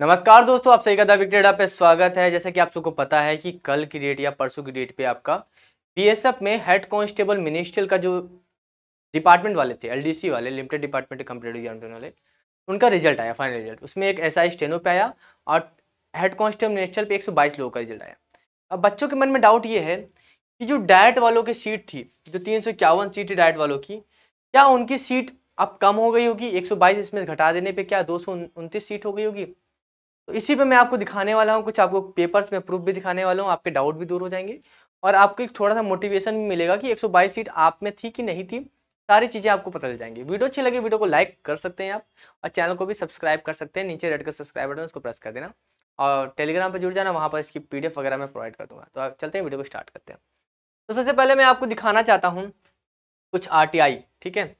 नमस्कार दोस्तों आप सही कदा विक्टेडा पे स्वागत है जैसे कि आप सबको पता है कि कल की डेट या परसों की डेट पे आपका बीएसएफ में हेड कांस्टेबल मिनिस्ट्रियल का जो डिपार्टमेंट वाले थे एलडीसी वाले लिमिटेड डिपार्टमेंट कंप्यूटर एग्जाम वाले उनका रिजल्ट आया फाइनल रिजल्ट उसमें एक एस आई स्टेनो पे आया और हेड कॉन्स्टेबल मिनिस्ट्रियल पे एक लोगों का रिजल्ट आया अब बच्चों के मन में डाउट ये है कि जो डायट वालों की सीट थी जो तीन सौ इक्यावन सीट थी डायट वालों की क्या उनकी सीट अब कम हो गई होगी एक इसमें घटा देने पर क्या दो सीट हो गई होगी तो इसी पे मैं आपको दिखाने वाला हूँ कुछ आपको पेपर्स में प्रूफ भी दिखाने वाला हूँ आपके डाउट भी दूर हो जाएंगे और आपको एक थोड़ा सा मोटिवेशन भी मिलेगा कि 122 सीट आप में थी कि नहीं थी सारी चीज़ें आपको पता चल जाएंगी वीडियो अच्छी लगी वीडियो को लाइक कर सकते हैं आप और चैनल को भी सब्सक्राइब कर सकते हैं नीचे रेड का सब्सक्राइब बटन उसको प्रेस कर देना और टेलीग्राम पर जुड़ जाना वहाँ पर इसकी पी वगैरह मैं प्रोवाइड कर दूँगा तो आप चलते हैं वीडियो को स्टार्ट करते हैं तो सबसे पहले मैं आपको दिखाना चाहता हूँ कुछ आर ठीक है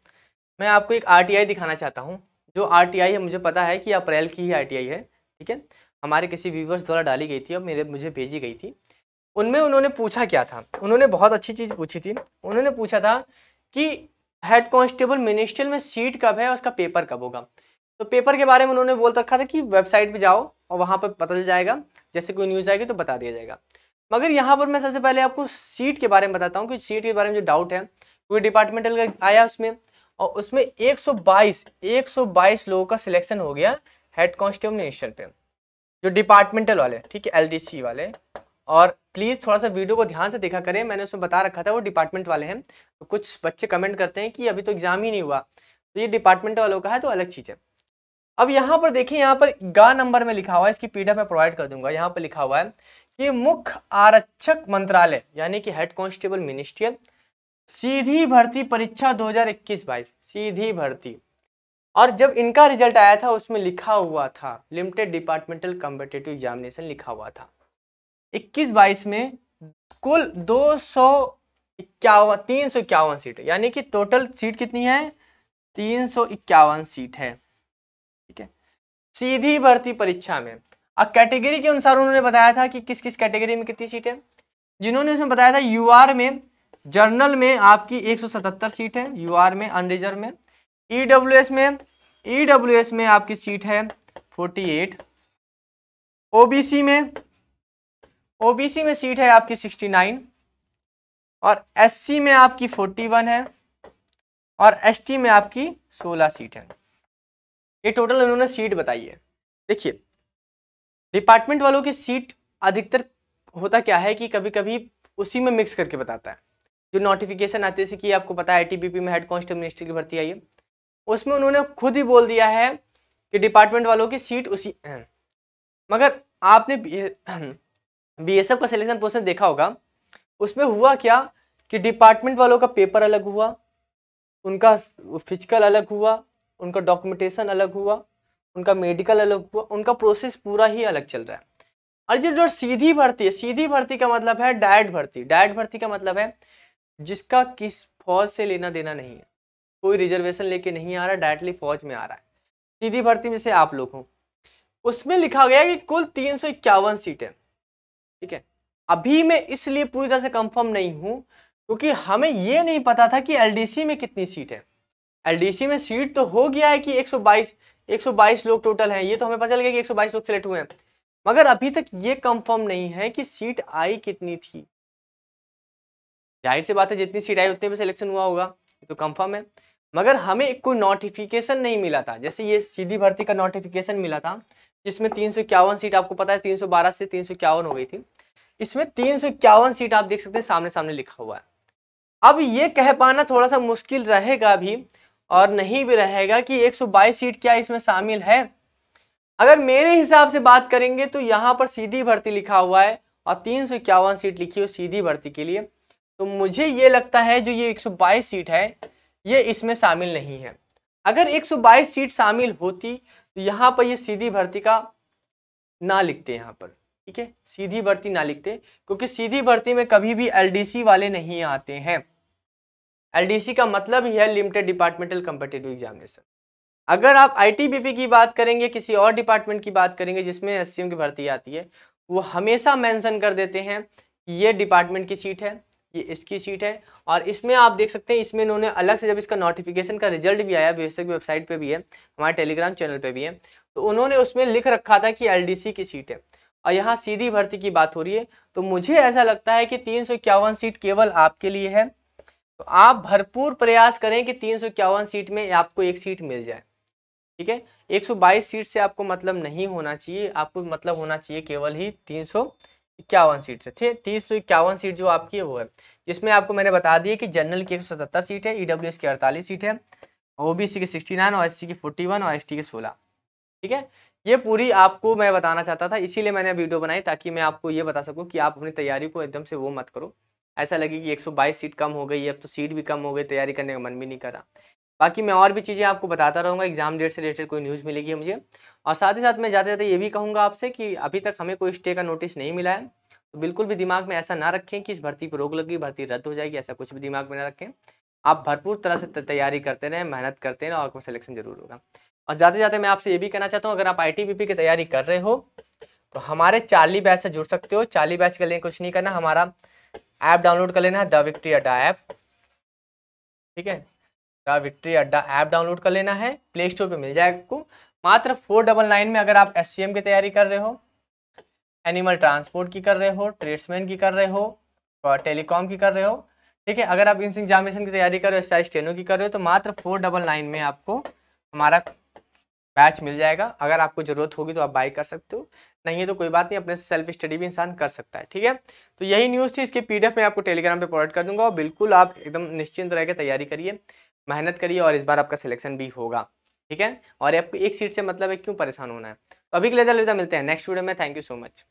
मैं आपको एक आर दिखाना चाहता हूँ जो आर है मुझे पता है कि अप्रैल की ही आर है ठीक है हमारे किसी व्यूवर्स द्वारा डाली गई थी और मेरे मुझे भेजी गई थी उनमें उन्होंने पूछा क्या था उन्होंने बहुत अच्छी चीज़ पूछी थी उन्होंने पूछा था कि हेड कॉन्स्टेबल मिनिस्ट्रियल में सीट कब है और उसका पेपर कब होगा तो पेपर के बारे में उन्होंने बोल रखा था कि वेबसाइट पर जाओ और वहाँ पर पता चल जाएगा जैसे कोई न्यूज़ आएगी तो बता दिया जाएगा मगर यहाँ पर मैं सबसे पहले आपको सीट के बारे में बताता हूँ कि सीट के बारे में जो डाउट है कोई डिपार्टमेंटल का आया उसमें और उसमें 122 122 लोगों का सिलेक्शन हो गया हेड कॉन्स्टेबल नेशन पे जो डिपार्टमेंटल वाले ठीक है एलडीसी वाले और प्लीज़ थोड़ा सा वीडियो को ध्यान से देखा करें मैंने उसमें बता रखा था वो डिपार्टमेंट वाले हैं तो कुछ बच्चे कमेंट करते हैं कि अभी तो एग्ज़ाम ही नहीं हुआ तो ये डिपार्टमेंट वालों का है तो अलग चीज़ है अब यहाँ पर देखिए यहाँ पर गा नंबर में लिखा हुआ है इसकी पीडीएफ मैं प्रोवाइड कर दूंगा यहाँ पर लिखा हुआ है कि मुख्य आरक्षक मंत्रालय यानी कि हेड कॉन्स्टेबल मिनिस्ट्रियल सीधी भर्ती परीक्षा 2021 हजार सीधी भर्ती और जब इनका रिजल्ट आया था उसमें लिखा हुआ था लिमिटेड डिपार्टमेंटल कॉम्पिटेटिव एग्जामिनेशन लिखा हुआ था इक्कीस बाईस में कुल दो सौ इक्यावन तीन सौ इक्यावन सीट यानी कि टोटल सीट कितनी है तीन सौ इक्यावन सीट है ठीक है सीधी भर्ती परीक्षा में अब कैटेगरी के अनुसार उन्होंने बताया था कि किस किस कैटेगरी में कितनी सीट है जिन्होंने उसमें बताया था यू में जर्नल में आपकी एक सीट है यू में अनरिजर्व में ईडब्ल्यूएस e में एस e में आपकी सीट है फोर्टी एट सी में सी में सीट है आपकी सिक्सटी नाइन और सी में आपकी फोर्टी वन है और टी में आपकी सोलह सीट है ये टोटल उन्होंने सीट बताई है देखिए डिपार्टमेंट वालों की सीट अधिकतर होता क्या है कि कभी कभी उसी में मिक्स करके बताता है जो नोटिफिकेशन आते जैसे कि आपको पता है आई में हेड कॉन्स्टेबल मिनिस्ट्री की भर्ती आई है उसमें उन्होंने खुद ही बोल दिया है कि डिपार्टमेंट वालों की सीट उसी मगर आपने बी एस एफ का सिलेक्शन प्रोसेस देखा होगा उसमें हुआ क्या कि डिपार्टमेंट वालों का पेपर अलग हुआ उनका फिजिकल अलग हुआ उनका डॉक्यूमेंटेशन अलग हुआ उनका मेडिकल अलग हुआ उनका प्रोसेस पूरा ही अलग चल रहा है और जो जो सीधी भर्ती है सीधी भर्ती का मतलब है डायट भर्ती डायट भर्ती का मतलब है जिसका किस फौज से लेना देना नहीं है कोई रिजर्वेशन लेके नहीं आ रहा डायरेक्टली फौज में आ रहा है सीधी भर्ती में से आप लोग हो उसमें लिखा गया कि कुल तीन सौ इक्यावन सीटें ठीक है अभी मैं इसलिए पूरी तरह से कंफर्म नहीं हूँ क्योंकि हमें ये नहीं पता था कि एलडीसी में कितनी सीट है एलडीसी में सीट तो हो गया है कि 122 122 लोग टोटल हैं ये तो हमें पता चल गया कि 122 लोग सेलेक्ट हुए हैं मगर अभी तक ये कंफर्म नहीं है कि सीट आई कितनी थी जाहिर सी बात है जितनी सीट आई उतने में सिलेक्शन हुआ होगा तो कंफर्म है मगर हमें कोई नोटिफिकेशन नहीं मिला था जैसे ये सीधी भर्ती का नोटिफिकेशन मिला था जिसमें तीन सीट आपको पता है तीन से तीन हो गई थी इसमें तीन सीट आप देख सकते हैं सामने सामने लिखा हुआ है अब ये कह पाना थोड़ा सा मुश्किल रहेगा भी और नहीं भी रहेगा कि 122 सीट क्या इसमें शामिल है अगर मेरे हिसाब से बात करेंगे तो यहाँ पर सीधी भर्ती लिखा हुआ है और तीन सीट लिखी हुई सीधी भर्ती के लिए तो मुझे ये लगता है जो ये बाईस सीट है ये इसमें शामिल नहीं है अगर 122 सीट शामिल होती तो यहाँ पर ये सीधी भर्ती का ना लिखते यहाँ पर ठीक है सीधी भर्ती ना लिखते क्योंकि सीधी भर्ती में कभी भी एलडीसी वाले नहीं आते हैं एलडीसी का मतलब ही है लिमिटेड डिपार्टमेंटल कम्पिटेटिव एग्जामिनेशन अगर आप आईटीबीपी की बात करेंगे किसी और डिपार्टमेंट की बात करेंगे जिसमें एस की भर्ती आती है वो हमेशा मेंशन कर देते हैं कि ये डिपार्टमेंट की सीट है ये इसकी सीट है और इसमें आप देख सकते हैं इसमें इन्होंने अलग से जब इसका नोटिफिकेशन का रिजल्ट भी आया बेसिक वेबसाइट पे भी है हमारे टेलीग्राम चैनल पे भी है तो उन्होंने उसमें लिख रखा था कि एलडीसी की सीट है और यहाँ सीधी भर्ती की बात हो रही है तो मुझे ऐसा लगता है कि तीन सीट केवल आपके लिए है तो आप भरपूर प्रयास करें कि तीन सीट में आपको एक सीट मिल जाए ठीक है एक सीट से आपको मतलब नहीं होना चाहिए आपको मतलब होना चाहिए केवल ही तीन इक्यावन सीट से थे तीस सौ तो इक्यावन सीट जो आपकी है वो है जिसमें आपको मैंने बता दिया कि जनरल की एक सौ सत्तर सीट है ई डब्ल्यू एस की अड़तालीस सीट है ओ बी सी की सिक्सटी नाइन और एस सी की फोर्टी वन और एस टी की सोलह ठीक है ये पूरी आपको मैं बताना चाहता था इसीलिए मैंने वीडियो बनाई ताकि मैं आपको ये बता सकूँ कि आप अपनी तैयारी को एकदम से वो मत करो ऐसा लगे कि एक सौ बाईस सीट कम हो गई अब तो सीट भी कम हो गई तैयारी करने का मन भी नहीं करा बाकी मैं और भी चीज़ें आपको बताता रहूँगा एग्जाम डेट से रिलेटेड कोई न्यूज़ मिलेगी मुझे और साथ ही साथ मैं जाते जाते ये भी कहूँगा आपसे कि अभी तक हमें कोई स्टे का नोटिस नहीं मिला है तो बिल्कुल भी दिमाग में ऐसा ना रखें कि इस भर्ती पर रोक लगी भर्ती रद्द हो जाएगी ऐसा कुछ भी दिमाग में ना रखें आप भरपूर तरह से तैयारी करते रहें मेहनत करते रहें और आपका सिलेक्शन जरूर होगा और जाते जाते मैं आपसे ये भी कहना चाहता हूँ अगर आप आई की तैयारी कर रहे हो तो हमारे चाली बैच से जुड़ सकते हो चाली बैच के लिए कुछ नहीं करना हमारा ऐप डाउनलोड कर लेना है द विक्ट्री अड्डा ऐप ठीक है का विक्ट्री अड्डा ऐप डाउनलोड कर लेना है प्ले स्टोर पर मिल जाएगा आपको मात्र फोर डबल नाइन में अगर आप एस की तैयारी कर रहे हो एनिमल ट्रांसपोर्ट की कर रहे हो ट्रेड्समैन की कर रहे हो और टेलीकॉम की कर रहे हो ठीक है अगर आप इन एग्जामिनेशन की तैयारी कर रहे हो एस टेनों की कर रहे हो तो मात्र फोर डबल नाइन में आपको हमारा बैच मिल जाएगा अगर आपको ज़रूरत होगी तो आप बाई कर सकते हो नहीं है तो कोई बात नहीं अपने से सेल्फ स्टडी भी इंसान कर सकता है ठीक है तो यही न्यूज़ थी इसके पीडीएफ में आपको टेलीग्राम पे प्रोवाइड कर दूंगा और बिल्कुल आप एकदम निश्चिंत रह के तैयारी करिए मेहनत करिए और इस बार आपका सिलेक्शन भी होगा ठीक है और आपको एक सीट से मतलब है क्यों परेशान होना है तो अभी के लिए अलविदा मिलते हैं नेक्स्ट वीडियो में थैंक यू सो मच